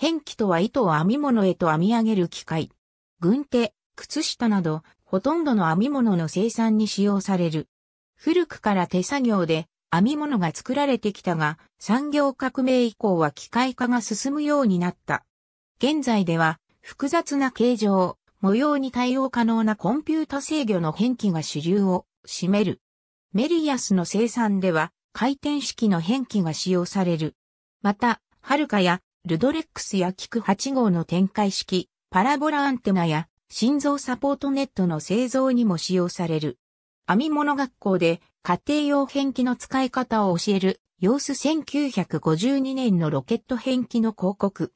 変気とは糸を編み物へと編み上げる機械。軍手、靴下など、ほとんどの編み物の生産に使用される。古くから手作業で編み物が作られてきたが、産業革命以降は機械化が進むようになった。現在では、複雑な形状、模様に対応可能なコンピュータ制御の変気が主流を占める。メリアスの生産では、回転式の変気が使用される。また、はるかやルドレックスやキク8号の展開式、パラボラアンテナや心臓サポートネットの製造にも使用される。編み物学校で家庭用変気の使い方を教える様子1952年のロケット変気の広告。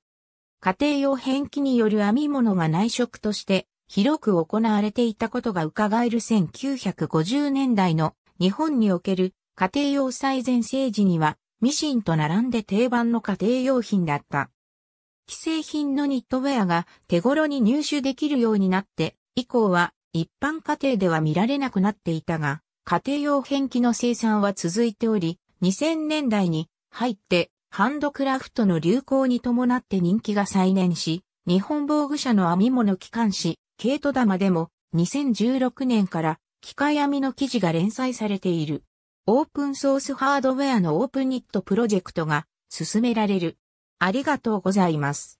家庭用変気による編み物が内職として広く行われていたことが伺える1950年代の日本における家庭用最前政治にはミシンと並んで定番の家庭用品だった。既製品のニットウェアが手頃に入手できるようになって以降は一般家庭では見られなくなっていたが、家庭用変機の生産は続いており、2000年代に入ってハンドクラフトの流行に伴って人気が再燃し、日本防具社の編み物機関紙、ケイト玉でも2016年から機械編みの記事が連載されている。オープンソースハードウェアのオープニットプロジェクトが進められる。ありがとうございます。